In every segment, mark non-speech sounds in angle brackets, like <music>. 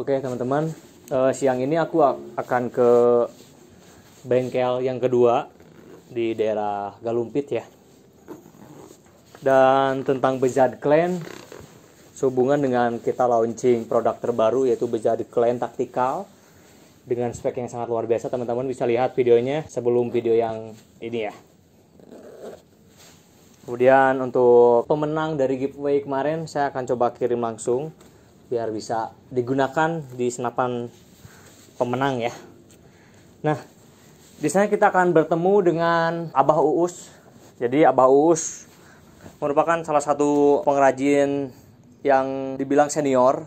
Oke teman-teman, uh, siang ini aku akan ke bengkel yang kedua di daerah Galumpit ya. Dan tentang Bejad Clan, sehubungan dengan kita launching produk terbaru yaitu Bejad Clan Taktikal dengan spek yang sangat luar biasa teman-teman bisa lihat videonya sebelum video yang ini ya. Kemudian untuk pemenang dari giveaway kemarin saya akan coba kirim langsung biar bisa digunakan di senapan pemenang ya. Nah, di sana kita akan bertemu dengan Abah Uus. Jadi Abah Uus merupakan salah satu pengrajin yang dibilang senior,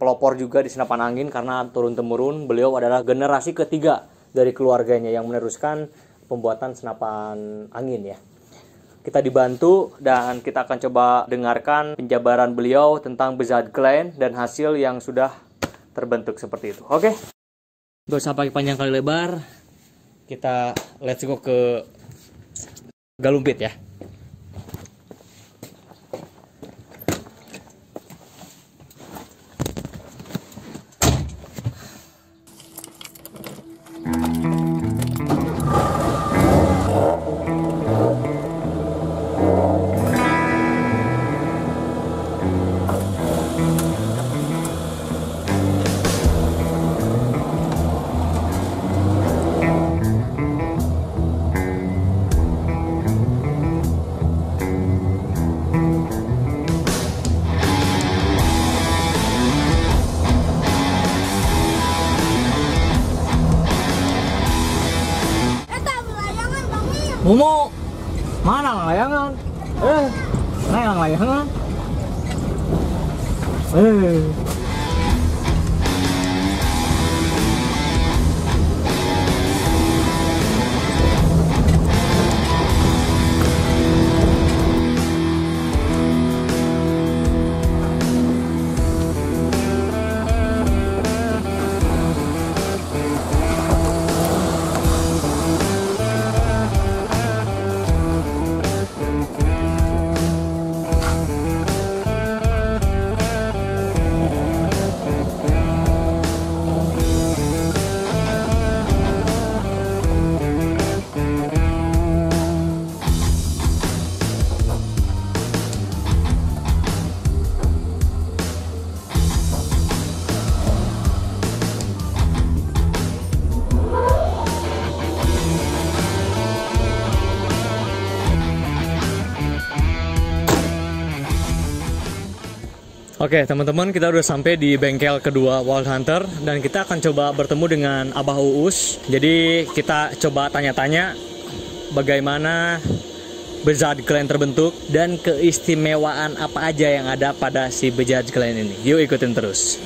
pelopor juga di senapan angin karena turun temurun beliau adalah generasi ketiga dari keluarganya yang meneruskan pembuatan senapan angin ya kita dibantu dan kita akan coba dengarkan penjabaran beliau tentang Bezat klien dan hasil yang sudah terbentuk seperti itu. Oke. Okay? Gak usah pakai panjang kali lebar. Kita let's go ke Galumpit ya. Oke teman-teman kita udah sampai di bengkel kedua Wild Hunter dan kita akan coba bertemu dengan Abah Uus. Jadi kita coba tanya-tanya bagaimana bejat klien terbentuk dan keistimewaan apa aja yang ada pada si bejat klien ini. Yuk ikutin terus.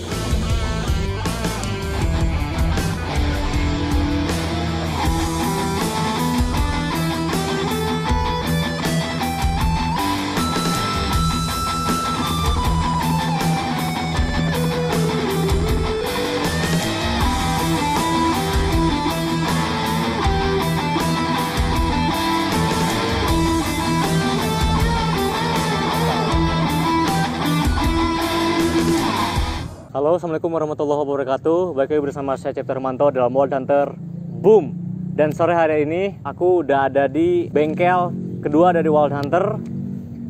Halo, Assalamualaikum warahmatullahi wabarakatuh. Baik lagi bersama saya Cipta Hermanto dalam World Hunter Boom. Dan sore hari ini aku udah ada di bengkel kedua dari World Hunter.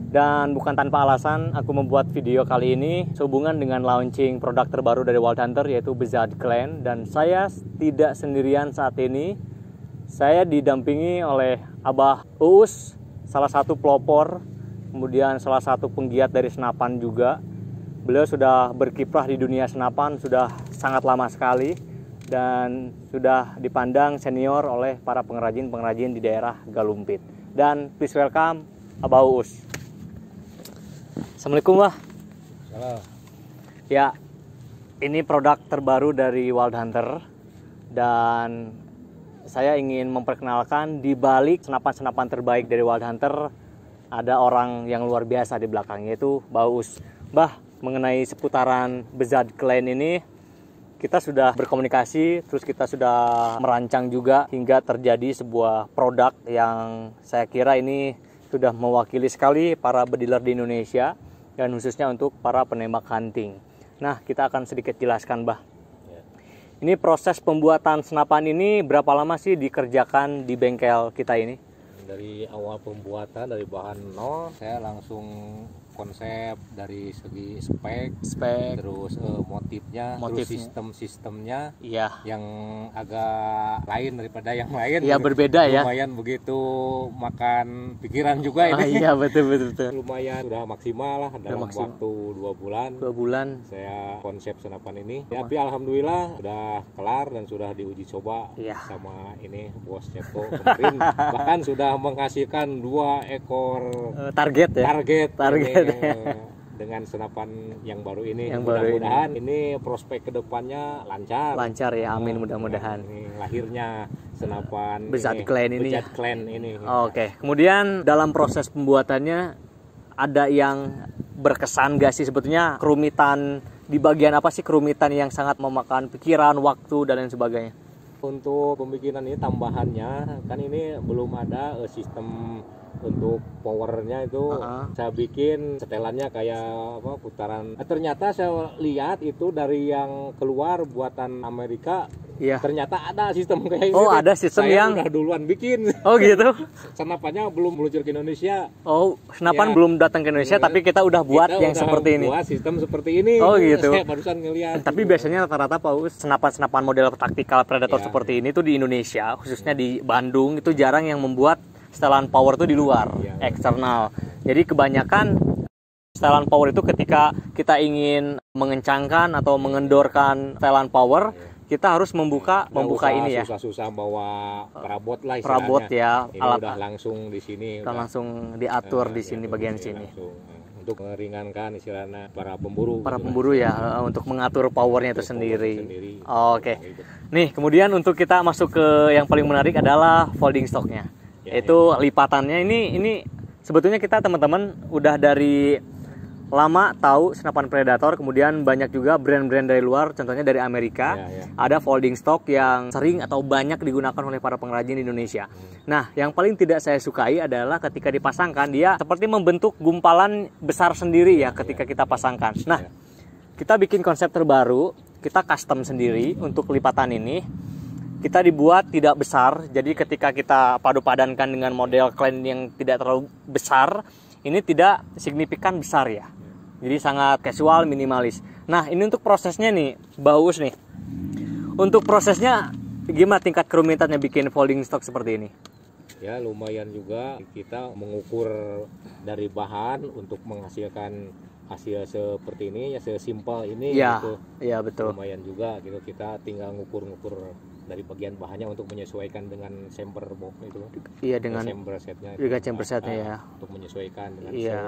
Dan bukan tanpa alasan aku membuat video kali ini sehubungan dengan launching produk terbaru dari World Hunter yaitu Bezad Clan. Dan saya tidak sendirian saat ini. Saya didampingi oleh Abah Uus, salah satu pelopor, kemudian salah satu penggiat dari senapan juga Beliau sudah berkiprah di dunia senapan sudah sangat lama sekali dan sudah dipandang senior oleh para pengrajin-pengrajin di daerah Galumpit. Dan please welcome Abah Uus. Assalamualaikum Bah. Halo. Ya, ini produk terbaru dari Wild Hunter dan saya ingin memperkenalkan di balik senapan-senapan terbaik dari Wild Hunter ada orang yang luar biasa di belakangnya itu Baus. Bah, mengenai seputaran Bezad Klein ini kita sudah berkomunikasi, terus kita sudah merancang juga hingga terjadi sebuah produk yang saya kira ini sudah mewakili sekali para bediler di Indonesia dan khususnya untuk para penembak hunting. Nah, kita akan sedikit jelaskan, Bah. Ya. Ini proses pembuatan senapan ini berapa lama sih dikerjakan di bengkel kita ini? Dari awal pembuatan dari bahan nol, saya langsung konsep dari segi spek, spek terus uh, eh, motifnya, motifnya, terus sistem-sistemnya iya. yang agak lain daripada yang lain. Iya berbeda lumayan ya. Lumayan begitu makan pikiran juga ah, iya betul betul. betul. <laughs> Lumayan sudah maksimal lah dalam maksimal. waktu dua bulan. Dua bulan. Saya konsep senapan ini. ya, Tapi alhamdulillah sudah kelar dan sudah diuji coba iya. sama ini bos Cepo <laughs> bahkan sudah menghasilkan dua ekor eh, target ya. Target. Target dengan senapan yang baru ini yang mudah-mudahan ini. ini prospek kedepannya lancar lancar ya amin nah, mudah-mudahan lahirnya senapan Bezat ini, ini ini oke okay. kemudian dalam proses pembuatannya ada yang berkesan gak sih sebetulnya kerumitan di bagian apa sih kerumitan yang sangat memakan pikiran waktu dan lain sebagainya untuk pembikinan ini tambahannya kan ini belum ada eh, sistem untuk powernya itu uh -huh. saya bikin setelannya kayak apa putaran eh, ternyata saya lihat itu dari yang keluar buatan Amerika Iya. Ternyata ada sistem <laughs> kayak oh, gitu. Oh, ada sistem saya yang udah duluan bikin. Oh, gitu. <laughs> senapannya belum meluncur ke Indonesia. Oh, senapan ya. belum datang ke Indonesia, iya. tapi kita udah buat kita yang udah seperti buat ini. buat sistem seperti ini. Oh, gitu. <laughs> Saya barusan ngelihat. Eh, tapi biasanya rata-rata Pak senapan-senapan model taktikal predator ya. seperti ini tuh di Indonesia, khususnya di Bandung itu jarang yang membuat setelan power itu di luar, ya. eksternal. Jadi kebanyakan setelan power itu ketika kita ingin mengencangkan atau mengendorkan setelan power, iya. kita harus membuka nah, membuka usah, ini ya. Susah-susah bawa perabot lah istilahnya. Perabot ya, ini alat udah langsung di sini. Udah langsung diatur uh, di sini ya, bagian sini. Langsung, eh, untuk meringankan istilahnya para pemburu. Para gitu pemburu ya eh, untuk mengatur powernya itu sendiri. sendiri. Oh, Oke. Okay. Nah, Nih kemudian untuk kita masuk ke yang paling menarik adalah folding stocknya ya, itu ya. lipatannya ini ini sebetulnya kita teman-teman udah dari lama tahu senapan predator kemudian banyak juga brand-brand dari luar contohnya dari Amerika ya, ya. ada folding stock yang sering atau banyak digunakan oleh para pengrajin di Indonesia hmm. nah yang paling tidak saya sukai adalah ketika dipasangkan dia seperti membentuk gumpalan besar sendiri ya, ya ketika ya. kita pasangkan ya. nah ya. kita bikin konsep terbaru kita custom sendiri untuk lipatan ini kita dibuat tidak besar jadi ketika kita padu-padankan dengan model klien yang tidak terlalu besar ini tidak signifikan besar ya jadi sangat casual minimalis nah ini untuk prosesnya nih bagus nih untuk prosesnya gimana tingkat kerumitannya bikin folding stock seperti ini ya lumayan juga kita mengukur dari bahan untuk menghasilkan hasil seperti ini ya sesimpel ini ya, gitu. Iya betul. Lumayan juga gitu kita tinggal ngukur-ngukur dari bagian bahannya untuk menyesuaikan dengan chamber box itu iya dengan chamber setnya juga chamber setnya ya untuk menyesuaikan dengan iya.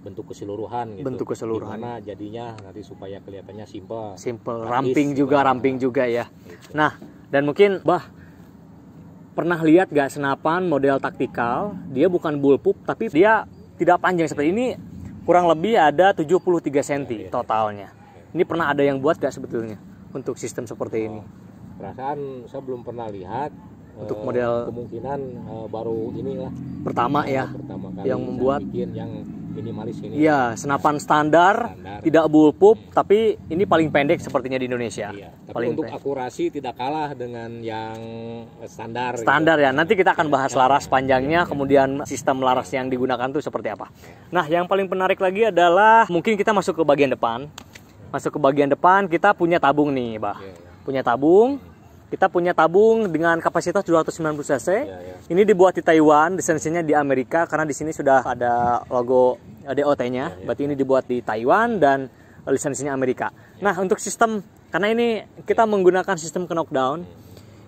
bentuk keseluruhan gitu. bentuk keseluruhan Dimana jadinya nanti supaya kelihatannya simple simple ramping gitu. juga nah, ramping ah, juga ya gitu. nah dan mungkin bah pernah lihat gak senapan model taktikal dia bukan bullpup tapi dia tidak panjang seperti ini kurang lebih ada 73 cm iya, iya, iya. totalnya ini pernah ada yang buat gak sebetulnya untuk sistem seperti oh, ini perasaan saya belum pernah lihat untuk model eh, kemungkinan uh, baru inilah pertama ya pertama kali yang membuat bikin yang minimalis ini ya senapan standar, standar. tidak bullpup tapi ini paling pendek sepertinya di Indonesia iya, paling untuk pendek. akurasi tidak kalah dengan yang standar gitu. standar gitu. ya nanti kita akan bahas iya, laras iya, panjangnya ya, kemudian sistem laras yang digunakan tuh seperti apa nah yang paling menarik lagi adalah mungkin kita masuk ke bagian depan masuk ke bagian depan kita punya tabung nih bah ya, ya. punya tabung kita punya tabung dengan kapasitas 290 cc. Ya, ya. Ini dibuat di Taiwan, lisensinya di Amerika karena di sini sudah ada logo eh, DOT-nya. Ya, iya. Berarti ini dibuat di Taiwan dan lisensinya Amerika. Iya. Nah, untuk sistem karena ini kita iya. menggunakan sistem knockdown.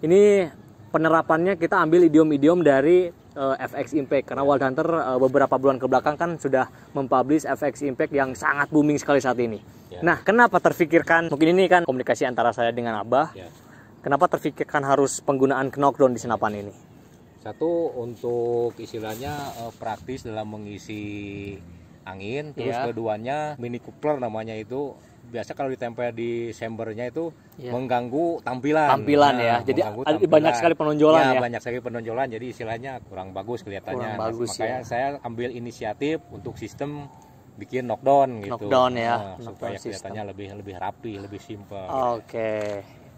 Ini penerapannya kita ambil idiom-idiom dari uh, eh, FX Impact karena Wild Hunter uh, beberapa bulan ke belakang kan sudah mempublish FX Impact yang sangat booming sekali saat ini. Yeah. Nah, kenapa terfikirkan mungkin ini kan komunikasi antara saya dengan Abah. Yeah. Kenapa terfikirkan harus penggunaan knockdown di senapan ini? Satu untuk istilahnya uh, praktis dalam mengisi angin, terus yeah. keduanya mini coupler namanya itu biasa kalau ditempel di chambernya itu yeah. mengganggu tampilan. Tampilan ya. nah, ya. Jadi tampilan. banyak sekali penonjolan ya, ya. banyak sekali penonjolan. Jadi istilahnya kurang bagus kelihatannya. Kurang nah, bagus, makanya ya. saya ambil inisiatif untuk sistem bikin knockdown gitu. Knockdown ya. Nah, knockdown supaya kelihatannya lebih lebih rapi, lebih simpel. Oke. Okay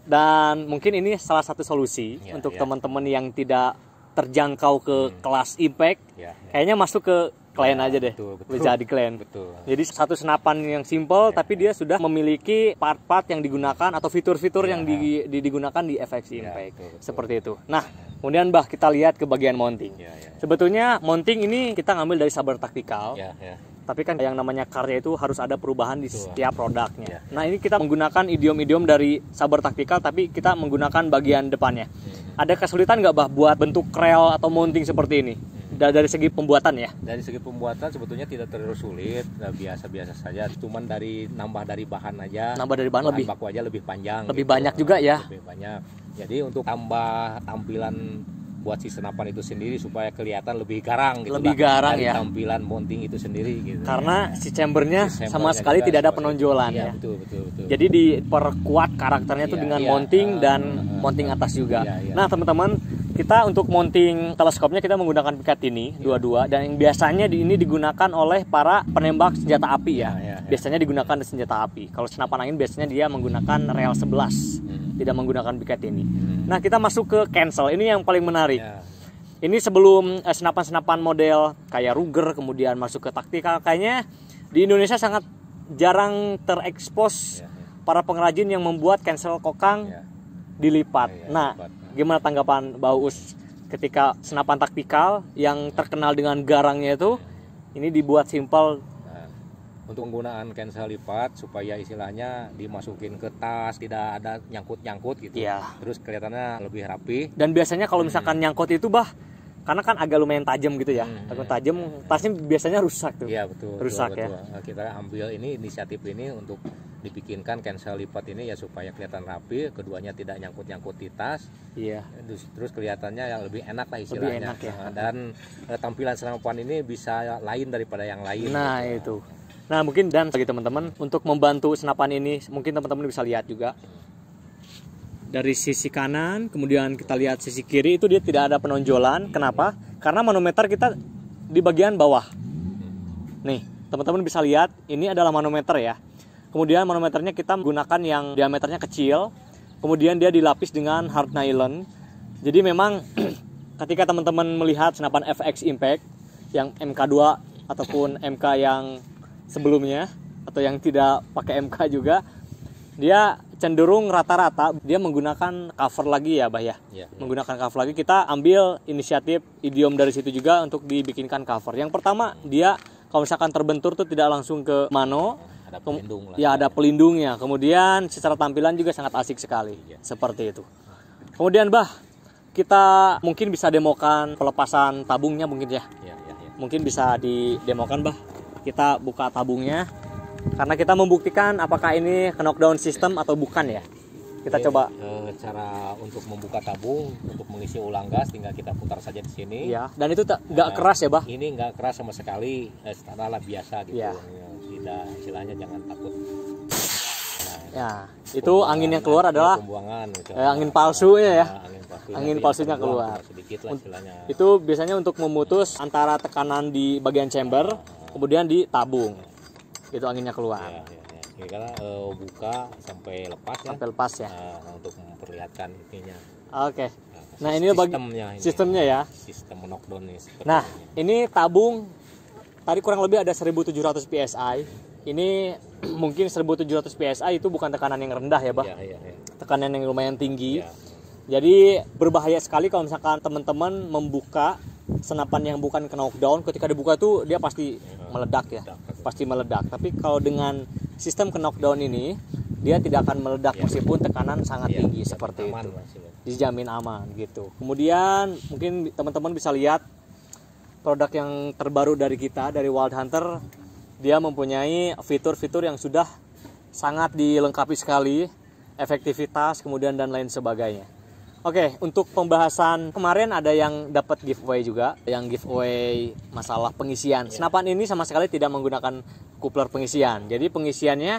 dan mungkin ini salah satu solusi yeah, untuk yeah. teman-teman yang tidak terjangkau ke hmm. kelas impact e yeah, yeah. kayaknya masuk ke klien ya, aja deh betul, betul. bisa di klien betul jadi satu senapan yang simple ya, tapi ya. dia sudah memiliki part-part yang digunakan atau fitur-fitur ya, yang ya. di, di, digunakan di FX ya, Impact e betul, betul. seperti itu nah ya, kemudian bah kita lihat ke bagian mounting ya, ya, ya. sebetulnya mounting ini kita ngambil dari saber taktikal ya, ya tapi kan yang namanya karya itu harus ada perubahan di setiap produknya. Yeah. Nah, ini kita menggunakan idiom-idiom dari saber taktikal tapi kita menggunakan bagian depannya. Yeah. Ada kesulitan nggak bah buat bentuk krel atau mounting seperti ini? Iya. dari segi pembuatan ya dari segi pembuatan sebetulnya tidak terlalu sulit nah, biasa-biasa saja cuman dari nambah dari bahan aja nambah dari bahan, bahan lebih baku aja lebih panjang lebih gitu. banyak juga ya lebih banyak jadi untuk tambah tampilan buat si senapan itu sendiri supaya kelihatan lebih garang gitu lebih lah. garang dari ya tampilan mounting itu sendiri gitu karena ya. si chambernya si sama sekali tidak ada penonjolan iya, ya, Betul, betul, betul. jadi diperkuat karakternya itu iya, dengan iya, mounting ah, dan uh, ah, ah. mounting atas juga iya, iya. nah teman-teman kita untuk mounting teleskopnya kita menggunakan pikat ini iya. dua-dua dan yang biasanya di, ini digunakan oleh para penembak senjata api ya, ya, ya, ya. biasanya digunakan senjata api kalau senapan angin biasanya dia menggunakan rel 11 tidak menggunakan piket ini. Hmm. Nah, kita masuk ke cancel. Ini yang paling menarik. Yeah. Ini sebelum senapan eh, senapan-senapan model kayak Ruger kemudian masuk ke taktikal kayaknya di Indonesia sangat jarang terekspos yeah, yeah. para pengrajin yang membuat cancel kokang yeah. dilipat. Yeah, yeah, nah, gimana tanggapan Baus ketika senapan taktikal yang terkenal dengan garangnya itu ya. ini dibuat simpel untuk penggunaan cancel lipat supaya istilahnya dimasukin ke tas tidak ada nyangkut-nyangkut gitu ya. terus kelihatannya lebih rapi dan biasanya kalau misalkan hmm. nyangkut itu bah karena kan agak lumayan tajam gitu ya hmm. agak tajam tasnya biasanya rusak tuh iya betul rusak ya. betul, ya kita ambil ini inisiatif ini untuk dibikinkan cancel lipat ini ya supaya kelihatan rapi, keduanya tidak nyangkut-nyangkut di tas. Iya. Terus, terus kelihatannya yang lebih enak lah istilahnya. enak ya. Nah, dan eh, tampilan senapan ini bisa lain daripada yang lain. Nah, gitu. itu. Nah mungkin dan bagi teman-teman untuk membantu senapan ini mungkin teman-teman bisa lihat juga dari sisi kanan kemudian kita lihat sisi kiri itu dia tidak ada penonjolan kenapa karena manometer kita di bagian bawah nih teman-teman bisa lihat ini adalah manometer ya kemudian manometernya kita menggunakan yang diameternya kecil kemudian dia dilapis dengan hard nylon jadi memang <clears throat> ketika teman-teman melihat senapan FX Impact yang MK2 ataupun MK yang sebelumnya atau yang tidak pakai MK juga dia cenderung rata-rata dia menggunakan cover lagi ya bah ya yeah. menggunakan cover lagi kita ambil inisiatif idiom dari situ juga untuk dibikinkan cover yang pertama dia kalau misalkan terbentur tuh tidak langsung ke mano ada pelindung ya ada pelindungnya kemudian secara tampilan juga sangat asik sekali yeah. seperti itu kemudian bah kita mungkin bisa demokan pelepasan tabungnya mungkin ya, ya, ya, ya. mungkin bisa didemokan bah kita buka tabungnya karena kita membuktikan apakah ini knockdown system atau bukan ya kita Oke, coba eh, cara untuk membuka tabung untuk mengisi ulang gas tinggal kita putar saja di sini ya dan itu nggak nah, keras ya bah ini nggak keras sama sekali eh, standar lah biasa gitu iya. ya. tidak istilahnya jangan takut ya, nah, ya itu angin yang keluar ya, adalah gitu. angin palsu ya angin, palsu, angin palsunya keluar sedikit lah itu biasanya untuk memutus antara tekanan di bagian chamber kemudian ditabung itu anginnya keluar ya, ya, ya. ya uh, buka sampai lepas ya sampai lepas ya uh, untuk memperlihatkan intinya. oke okay. nah, nah ini bagi sistemnya, ini. sistemnya ya sistem knockdown ini. nah ini. tabung tadi kurang lebih ada 1700 psi ini <clears throat> mungkin 1700 psi itu bukan tekanan yang rendah ya bah ya, ya, ya. tekanan yang lumayan tinggi ya. Jadi berbahaya sekali kalau misalkan teman-teman membuka senapan yang bukan knockdown ketika dibuka tuh dia pasti meledak ya pasti meledak tapi kalau dengan sistem knockdown ini dia tidak akan meledak iya. meskipun tekanan sangat iya, tinggi iya, seperti itu dijamin aman gitu kemudian mungkin teman-teman bisa lihat produk yang terbaru dari kita dari Wild Hunter dia mempunyai fitur-fitur yang sudah sangat dilengkapi sekali efektivitas kemudian dan lain sebagainya Oke, okay, untuk pembahasan kemarin ada yang dapat giveaway juga, yang giveaway masalah pengisian. Yeah. Senapan ini sama sekali tidak menggunakan kupler pengisian. Jadi pengisiannya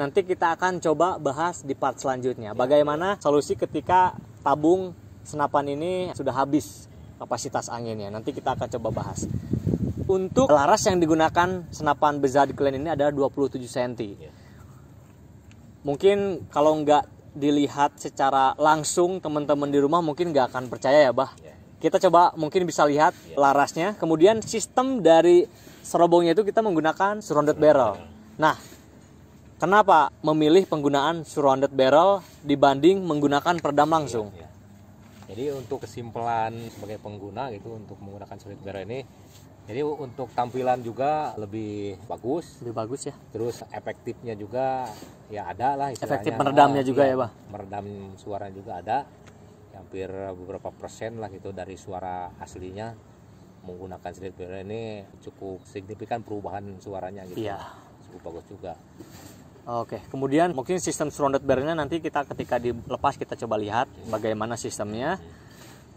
nanti kita akan coba bahas di part selanjutnya. Iya. Bagaimana solusi ketika tabung senapan ini sudah habis kapasitas anginnya. Nanti kita akan coba bahas. Untuk laras yang digunakan senapan besar di klien ini adalah 27 cm. Yeah. Mungkin kalau nggak dilihat secara langsung teman-teman di rumah mungkin nggak akan percaya ya bah yeah. kita coba mungkin bisa lihat yeah. larasnya kemudian sistem dari serobongnya itu kita menggunakan surrounded barrel nah kenapa memilih penggunaan surrounded barrel dibanding menggunakan peredam langsung yeah, yeah. Jadi untuk kesimpulan sebagai pengguna gitu untuk menggunakan surrounded barrel ini jadi untuk tampilan juga lebih bagus. Lebih bagus ya. Terus efektifnya juga ya ada lah Efektif meredamnya juga ya, ya Pak? Meredam suara juga ada. Hampir beberapa persen lah gitu dari suara aslinya menggunakan slip ini cukup signifikan perubahan suaranya gitu. Iya. Cukup bagus juga. Oke, kemudian mungkin sistem surrounded bearnya nanti kita ketika dilepas kita coba lihat bagaimana sistemnya.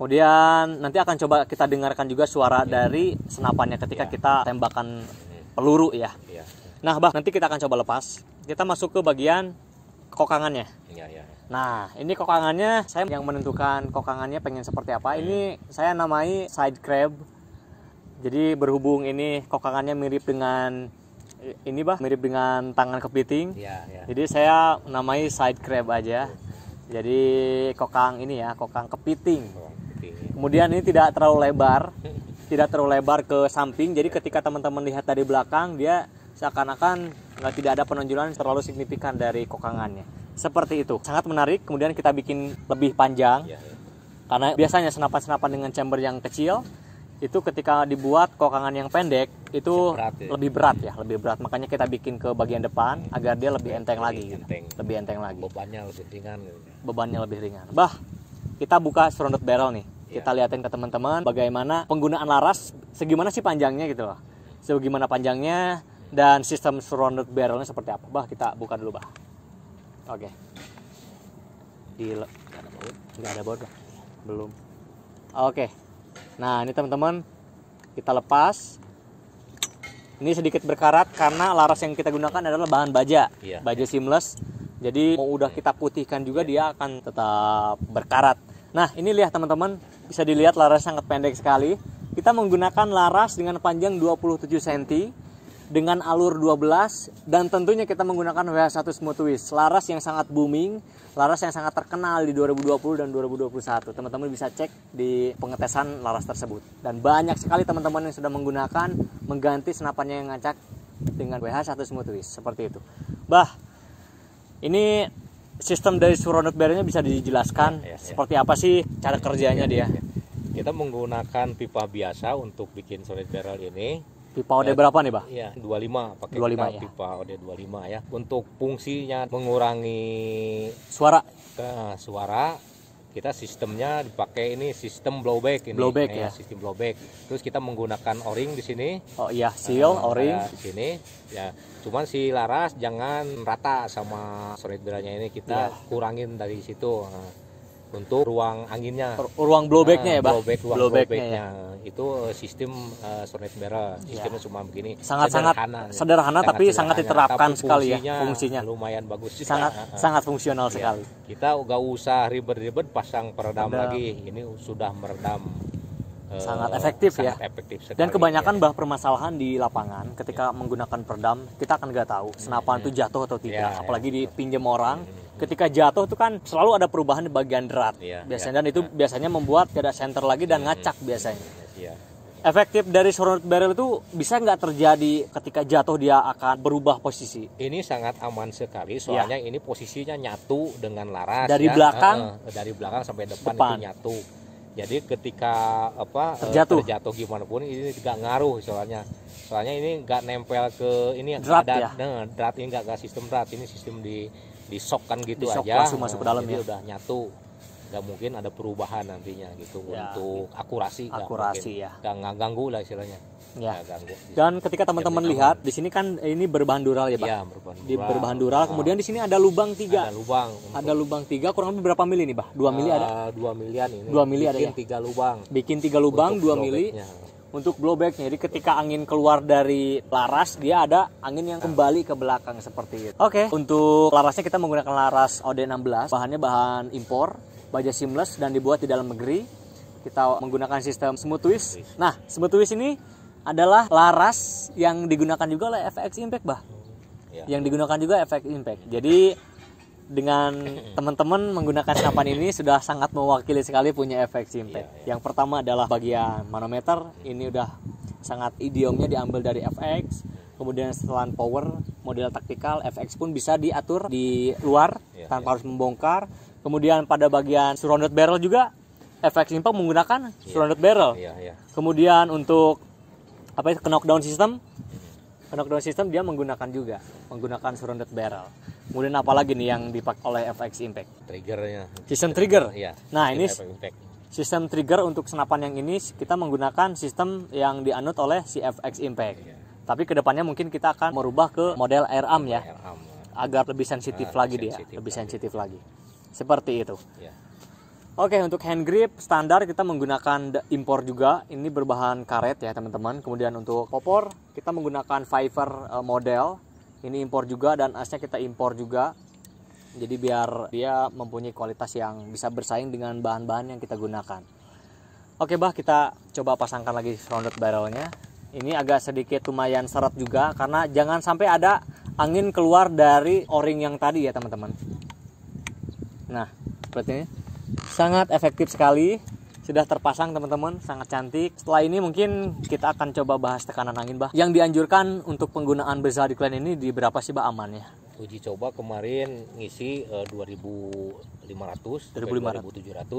Kemudian nanti akan coba kita dengarkan juga suara dari senapannya ketika ya. kita tembakan peluru ya. ya. Nah, bah, nanti kita akan coba lepas. Kita masuk ke bagian kokangannya. Ya, ya. Nah, ini kokangannya saya yang menentukan kokangannya pengen seperti apa. Hmm. Ini iya. saya namai side crab. Jadi berhubung ini kokangannya mirip dengan ini bah mirip dengan tangan kepiting. Ya, ya. Jadi saya namai side crab aja. Jadi kokang ini ya, kokang kepiting. Iya samping. Ya. Kemudian ini tidak terlalu lebar, tidak terlalu lebar ke samping. Jadi ketika teman-teman lihat dari belakang dia seakan-akan nggak eh, tidak ada penonjolan terlalu signifikan dari kokangannya. Seperti itu. Sangat menarik. Kemudian kita bikin lebih panjang. Iya, iya. Karena biasanya senapan-senapan dengan chamber yang kecil itu ketika dibuat kokangan yang pendek itu berat, ya. lebih berat ya lebih berat makanya kita bikin ke bagian depan hmm. agar dia lebih enteng lebih lagi enteng. Gitu. lebih enteng lagi bebannya lebih ringan gitu. bebannya lebih ringan bah kita buka surrounded barrel nih yeah. kita lihatin ke teman-teman bagaimana penggunaan laras segimana sih panjangnya gitu loh Sebagaimana panjangnya dan sistem surrounded barrelnya seperti apa bah kita buka dulu bah oke okay. di nggak ada board nggak ada baut bah. belum oke okay. nah ini teman-teman kita lepas ini sedikit berkarat karena laras yang kita gunakan adalah bahan baja yeah. baja seamless jadi mau udah iya. kita putihkan juga yeah. dia akan tetap berkarat Nah, ini lihat teman-teman, bisa dilihat laras sangat pendek sekali. Kita menggunakan laras dengan panjang 27 cm dengan alur 12 dan tentunya kita menggunakan WH1 Smooth Twist. Laras yang sangat booming, laras yang sangat terkenal di 2020 dan 2021. Teman-teman bisa cek di pengetesan laras tersebut. Dan banyak sekali teman-teman yang sudah menggunakan mengganti senapannya yang ngacak dengan WH1 Smooth Twist seperti itu. Bah, ini sistem dari Suronut Barrier bisa dijelaskan ya, ya, ya. seperti apa sih cara iya, kerjanya ya, ya, dia? Iya. Kita menggunakan pipa biasa untuk bikin solid barrel ini. Pipa OD ya, berapa nih, Pak? Iya, 25 pakai 25, kita ya. pipa OD 25 ya. Untuk fungsinya mengurangi suara ke suara kita sistemnya dipakai ini sistem blowback ini blowback iya, ya sistem blowback terus kita menggunakan o-ring di sini oh iya nah, seal uh, o-ring di sini ya cuman si laras jangan rata sama solid ini kita ya. kurangin dari situ uh untuk ruang anginnya ruang blowbacknya ya blowback ruang blowbacknya blowback ya. itu eh, sistem uh, eh, sonnet barrel iya. sistemnya ya. cuma begini sangat sangat sederhana, sederhana tapi sederhana, sangat diterapkan tapi sekali ya fungsinya lumayan bagus sangat ya. <laughs> sangat fungsional ya. sekali kita nggak usah ribet-ribet pasang peredam, lagi ini sudah meredam eh, sangat efektif ya. sangat ya efektif dan kebanyakan ya. bah permasalahan di lapangan ketika ya. menggunakan peredam kita akan nggak tahu senapan iya. itu ya. jatuh atau tidak ya, apalagi ya, dipinjam orang hmm ketika jatuh itu kan selalu ada perubahan di bagian derat yeah, iya. biasanya yeah, dan itu yeah. biasanya membuat tidak center lagi dan hmm, ngacak mm biasanya yeah. efektif dari surround barrel itu bisa nggak terjadi ketika jatuh dia akan berubah posisi ini sangat aman sekali iya. soalnya yeah. ini posisinya nyatu dengan laras dari ya. belakang uh, dari belakang sampai depan, depan. itu nyatu jadi ketika apa eh, terjatuh, terjatuh gimana pun ini tidak ngaruh soalnya soalnya ini nggak nempel ke ini ya, drat ada ya? nah, ini nggak sistem drat ini sistem di disokkan gitu di aja langsung masuk ke dalam ya udah nyatu nggak mungkin ada perubahan nantinya gitu ya. untuk akurasi akurasi gak ya nggak ganggu lah istilahnya ya. Gak ganggu dan ketika teman-teman lihat di sini kan ini berbahan dural ya pak ya, berbahan dural. di berbahan dural kemudian di sini ada lubang tiga ada lubang untuk... ada lubang tiga kurang lebih berapa mili nih pak dua mili ada eh, dua milian ini dua mili ada ya tiga lubang bikin tiga lubang dua mili untuk blowback jadi ketika angin keluar dari laras dia ada angin yang kembali ke belakang seperti itu oke okay. untuk larasnya kita menggunakan laras OD16 bahannya bahan impor baja seamless dan dibuat di dalam negeri kita menggunakan sistem smooth twist nah smooth twist ini adalah laras yang digunakan juga oleh FX Impact bah ya. yang digunakan juga FX Impact jadi dengan teman-teman menggunakan senapan ini sudah sangat mewakili sekali punya efek cinta. Iya. Yang pertama adalah bagian manometer, ini udah sangat idiomnya diambil dari FX. Kemudian setelan power, model taktikal, FX pun bisa diatur di luar iya, tanpa iya. harus membongkar. Kemudian pada bagian surrounded barrel juga FX simpet menggunakan surrounded barrel. Kemudian untuk apa itu knockdown system? Knockdown system dia menggunakan juga menggunakan surrounded barrel. Kemudian apalagi nih yang dipakai oleh FX Impact? Triggernya. Sistem trigger. Ya. Nah ini iya, sistem trigger untuk senapan yang ini kita menggunakan sistem yang dianut oleh si FX Impact. Iya. Tapi kedepannya mungkin kita akan merubah ke model air arm ya, air arm. Ya. agar lebih sensitif nah, lagi dia, lebih sensitif lagi. Seperti itu. Iya. Oke untuk hand grip standar kita menggunakan impor juga ini berbahan karet ya teman-teman kemudian untuk popor kita menggunakan fiber eh, model ini impor juga dan asnya kita impor juga jadi biar dia mempunyai kualitas yang bisa bersaing dengan bahan-bahan yang kita gunakan oke bah kita coba pasangkan lagi surrounded barrelnya ini agak sedikit lumayan seret juga karena jangan sampai ada angin keluar dari o-ring yang tadi ya teman-teman nah seperti ini sangat efektif sekali sudah terpasang teman-teman sangat cantik setelah ini mungkin kita akan coba bahas tekanan angin bah yang dianjurkan untuk penggunaan bezel klien ini di berapa sih bah amannya uji coba kemarin ngisi uh, 2500 2500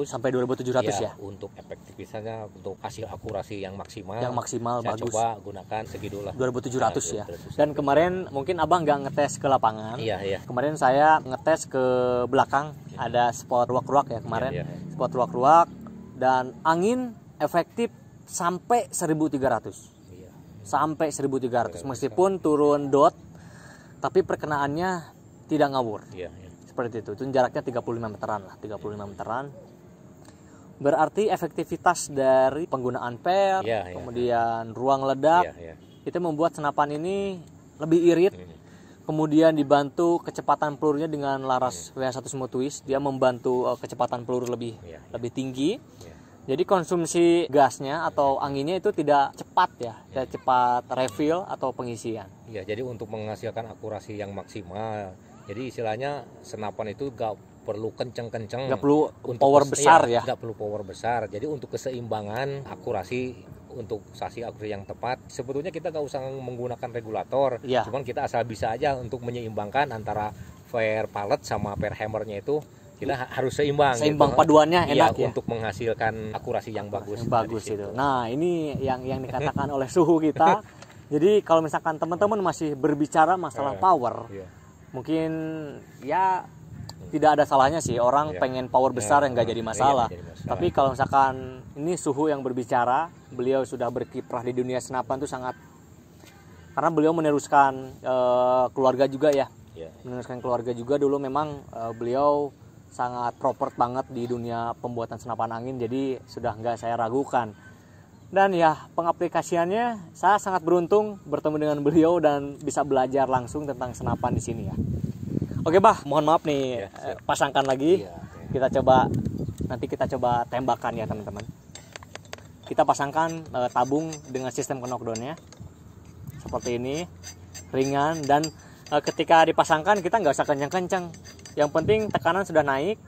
sampai 2700 ya, ya untuk efektivitasnya untuk hasil akurasi yang maksimal yang maksimal saya bagus coba gunakan segitu lah 2700 nah, iya, ya 2700. dan kemarin mungkin abang nggak ngetes ke lapangan iya iya kemarin saya ngetes ke belakang iya. ada spot ruak-ruak ya kemarin ya, ya. spot ruak-ruak dan angin efektif sampai 1300 iya. sampai 1300 meskipun turun dot tapi perkenaannya tidak ngawur iya, iya. seperti itu itu jaraknya 35 meteran lah 35 meteran berarti efektivitas dari penggunaan per kemudian ruang ledak itu membuat senapan ini lebih irit kemudian dibantu kecepatan pelurunya dengan laras yeah. Iya. V1 twist dia membantu uh, kecepatan peluru lebih yeah, yeah. lebih tinggi yeah. jadi konsumsi gasnya atau anginnya itu tidak cepat ya yeah. tidak cepat refill atau pengisian iya yeah, jadi untuk menghasilkan akurasi yang maksimal jadi istilahnya senapan itu gak perlu kenceng-kenceng nggak perlu untuk power besar ya, Gak perlu power besar jadi untuk keseimbangan akurasi untuk sasi akurasi yang tepat sebetulnya kita nggak usah menggunakan regulator ya. cuman kita asal bisa aja untuk menyeimbangkan antara fair pallet sama fair hammernya itu kita harus seimbang gitu. seimbang gitu. paduannya iya, enak ya, untuk menghasilkan akurasi yang bagus yang bagus itu nah ini yang yang dikatakan oleh suhu kita <laughs> jadi kalau misalkan teman-teman masih berbicara masalah iya. power yeah. mungkin ya tidak ada salahnya sih orang yeah. pengen power iya, besar yeah. yang nggak iya, jadi iya, masalah. Yeah, masalah. Tapi kalau misalkan ini suhu yang berbicara, beliau sudah berkiprah di dunia senapan itu sangat karena beliau meneruskan uh, keluarga juga ya. Yeah. Meneruskan keluarga juga dulu memang uh, beliau sangat proper banget di dunia pembuatan senapan angin jadi sudah nggak saya ragukan dan ya pengaplikasiannya saya sangat beruntung bertemu dengan beliau dan bisa belajar langsung tentang senapan di sini ya Oke, Bah, mohon maaf nih. Ya, Pasangkan lagi. Ya, ya. Kita coba nanti kita coba tembakan ya, teman-teman. Kita pasangkan uh, tabung dengan sistem knockdownnya seperti ini, ringan dan uh, ketika dipasangkan kita nggak usah kencang-kencang. Yang penting tekanan sudah naik,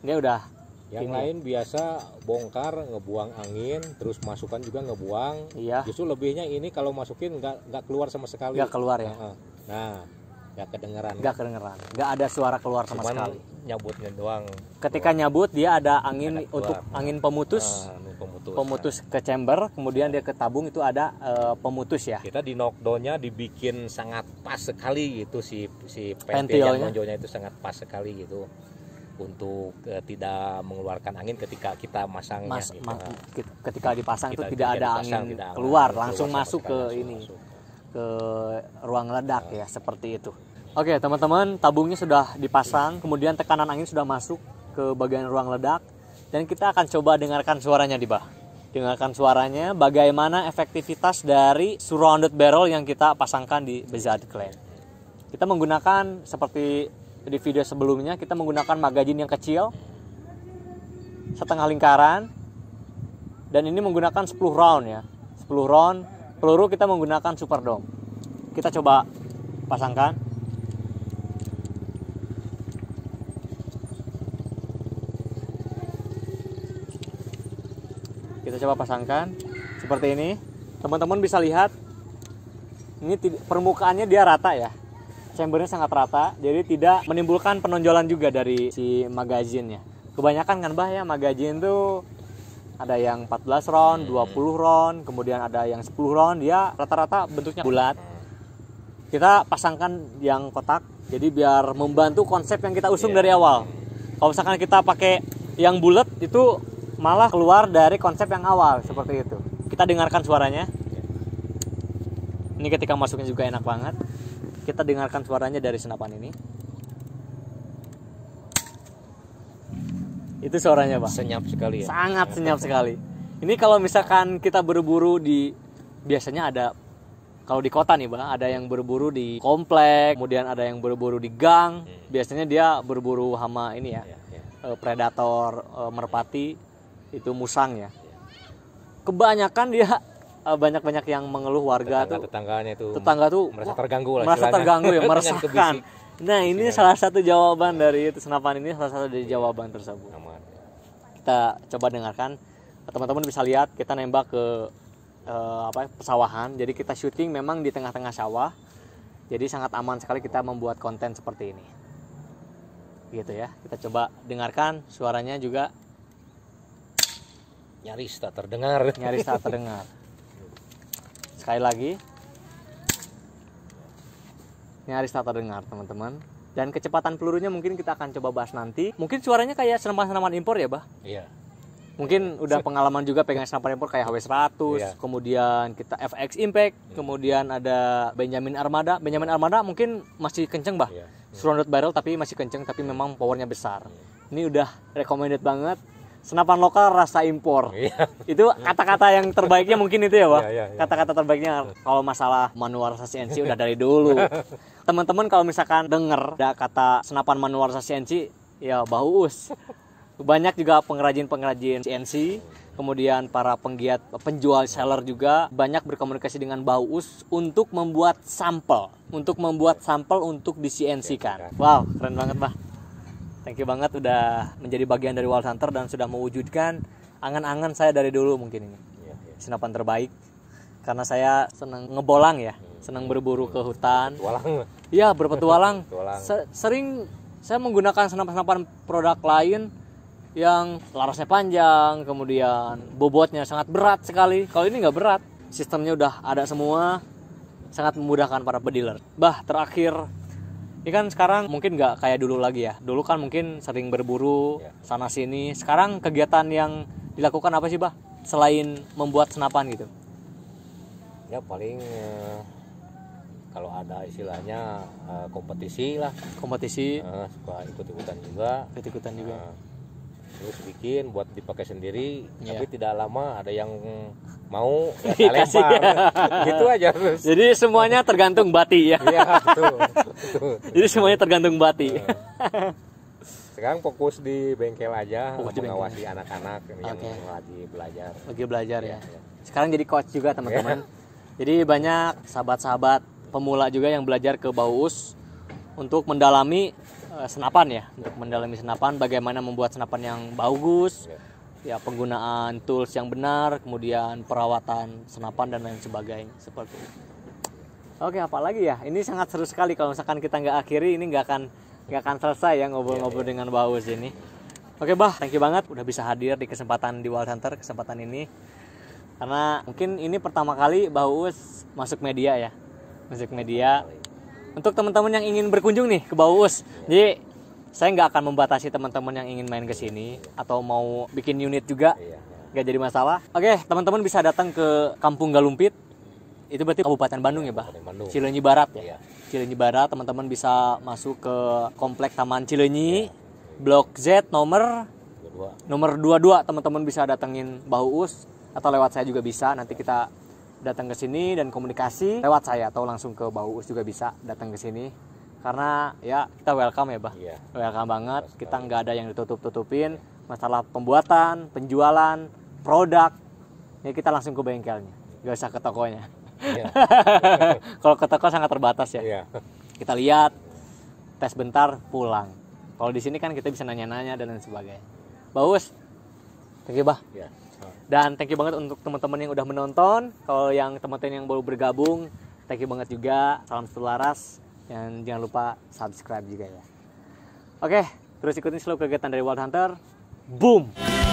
dia udah yang ini. Ya. lain biasa bongkar, ngebuang angin, terus masukkan juga ngebuang. Iya. Justru lebihnya ini kalau masukin nggak nggak keluar sama sekali. Nggak keluar ya. Nah, nah Gak kedengeran. Gak kedengeran. Gak ada suara keluar Cuman sama sekali. Nyabutnya doang. Ketika keluar. nyabut dia ada angin ada untuk angin pemutus. Uh, pemutus. Pemutus nah. ke chamber, kemudian dia ke tabung itu ada uh, pemutus ya. Kita di knockdownnya dibikin sangat pas sekali gitu si si pentil yang itu sangat pas sekali gitu untuk uh, tidak mengeluarkan angin ketika kita masangnya. Mas, gitu. ma ketika dipasang kita, itu tidak ada dipasang, angin tidak keluar, langsung masuk ke ini. Masuk ke ruang ledak ya seperti itu. Oke, teman-teman, tabungnya sudah dipasang, kemudian tekanan angin sudah masuk ke bagian ruang ledak dan kita akan coba dengarkan suaranya di bawah. Dengarkan suaranya bagaimana efektivitas dari surrounded barrel yang kita pasangkan di Bezad Clan. Kita menggunakan seperti di video sebelumnya kita menggunakan magazine yang kecil setengah lingkaran dan ini menggunakan 10 round ya. 10 round peluru kita menggunakan super dome Kita coba pasangkan. siapa coba pasangkan seperti ini teman-teman bisa lihat ini permukaannya dia rata ya chambernya sangat rata jadi tidak menimbulkan penonjolan juga dari si magazinnya kebanyakan kan bah ya magazin tuh ada yang 14 round, 20 round, kemudian ada yang 10 round, dia rata-rata bentuknya bulat. Kita pasangkan yang kotak, jadi biar membantu konsep yang kita usung yeah. dari awal. Kalau misalkan kita pakai yang bulat itu malah keluar dari konsep yang awal seperti itu. Kita dengarkan suaranya. Ini ketika masuknya juga enak banget. Kita dengarkan suaranya dari senapan ini. Itu suaranya, Pak. Senyap sekali ya. Sangat senyap sekali. Ini kalau misalkan kita berburu di biasanya ada kalau di kota nih, bang. ada yang berburu di komplek, kemudian ada yang berburu di gang. Hmm. Biasanya dia berburu hama ini ya. Iya, iya. Eh, predator eh, merpati itu musang ya kebanyakan dia eh, banyak-banyak yang mengeluh warga tetangga, tuh tetangganya itu tetangga tuh merasa terganggu lah merasa silanya. terganggu ya <laughs> meresahkan nah ini Sini. salah satu jawaban dari itu senapan ini salah satu dari iya. jawaban tersebut Aman. kita coba dengarkan teman-teman bisa lihat kita nembak ke eh, apa pesawahan jadi kita syuting memang di tengah-tengah sawah jadi sangat aman sekali kita membuat konten seperti ini gitu ya kita coba dengarkan suaranya juga nyaris tak terdengar nyaris tak terdengar sekali lagi nyaris tak terdengar teman-teman dan kecepatan pelurunya mungkin kita akan coba bahas nanti mungkin suaranya kayak senapan-senapan impor ya bah iya mungkin iya. udah pengalaman juga pengen senapan impor kayak HW100 iya. kemudian kita FX Impact iya. kemudian ada Benjamin Armada Benjamin Armada mungkin masih kenceng bah iya. surrounded barrel tapi masih kenceng tapi memang powernya besar iya. ini udah recommended banget senapan lokal rasa impor. Iya. itu kata-kata yang terbaiknya mungkin itu ya, Pak. Iya, iya, kata-kata terbaiknya kalau masalah manual rasa CNC udah dari dulu. <laughs> Teman-teman kalau misalkan denger ada kata senapan manual rasa CNC, ya Bauus. Banyak juga pengrajin-pengrajin CNC, kemudian para penggiat penjual seller juga banyak berkomunikasi dengan Bauus untuk membuat sampel, untuk membuat sampel untuk di CNC kan. Wow, keren banget, Pak thank you banget udah menjadi bagian dari Wall Center dan sudah mewujudkan angan-angan saya dari dulu mungkin ini iya, iya. senapan terbaik karena saya senang ngebolang ya hmm. senang berburu ke hutan petualang iya berpetualang sering saya menggunakan senapan-senapan produk lain yang larasnya panjang kemudian bobotnya sangat berat sekali kalau ini nggak berat sistemnya udah ada semua sangat memudahkan para pediler bah terakhir ini kan sekarang mungkin nggak kayak dulu lagi ya dulu kan mungkin sering berburu ya. sana sini sekarang kegiatan yang dilakukan apa sih bah selain membuat senapan gitu ya paling eh, kalau ada istilahnya eh, kompetisi lah kompetisi eh, suka ikut ikutan juga ikut ikutan juga eh, terus bikin buat dipakai sendiri yeah. tapi tidak lama ada yang mau ya <laughs> gitu aja terus jadi semuanya tergantung bati ya, ya betul, betul. jadi semuanya tergantung bati iya. sekarang fokus di bengkel aja fokus mengawasi anak-anak yang okay. lagi belajar lagi belajar ya, ya. sekarang jadi coach juga teman-teman iya. jadi banyak sahabat-sahabat pemula juga yang belajar ke Baus untuk mendalami Eh, senapan ya untuk mendalami senapan bagaimana membuat senapan yang bagus ya. ya penggunaan tools yang benar kemudian perawatan senapan dan lain sebagainya seperti itu oke apalagi ya ini sangat seru sekali kalau misalkan kita nggak akhiri ini nggak akan nggak akan selesai ya ngobrol-ngobrol yeah, yeah. dengan Baus ini oke bah thank you banget udah bisa hadir di kesempatan di Wild Hunter kesempatan ini karena mungkin ini pertama kali Baus masuk media ya masuk media untuk teman-teman yang ingin berkunjung nih ke Bauus jadi saya nggak akan membatasi teman-teman yang ingin main ke sini atau mau bikin unit juga iya, iya. nggak jadi masalah oke teman-teman bisa datang ke Kampung Galumpit itu berarti Kabupaten Bandung ya, Pak? Cilenyi Barat ya. Iya. Cilenyi Barat, teman-teman bisa masuk ke Komplek Taman Cilenyi, iya. Blok Z nomor 22. nomor 22, teman-teman bisa datengin Bauus atau lewat saya juga bisa. Nanti kita datang ke sini dan komunikasi lewat saya atau langsung ke Bau Us juga bisa datang ke sini karena ya kita welcome ya bah yeah. welcome banget Mas kita nggak ada yang ditutup tutupin masalah pembuatan penjualan produk ya kita langsung ke bengkelnya nggak usah ke tokonya yeah. <laughs> kalau ke toko sangat terbatas ya yeah. kita lihat tes bentar pulang kalau di sini kan kita bisa nanya-nanya dan lain sebagainya us thank you bah yeah. Dan thank you banget untuk teman-teman yang udah menonton. Kalau yang teman-teman yang baru bergabung, thank you banget juga. Salam selaras dan jangan lupa subscribe juga ya. Oke, terus ikutin seluruh kegiatan dari World Hunter. Boom!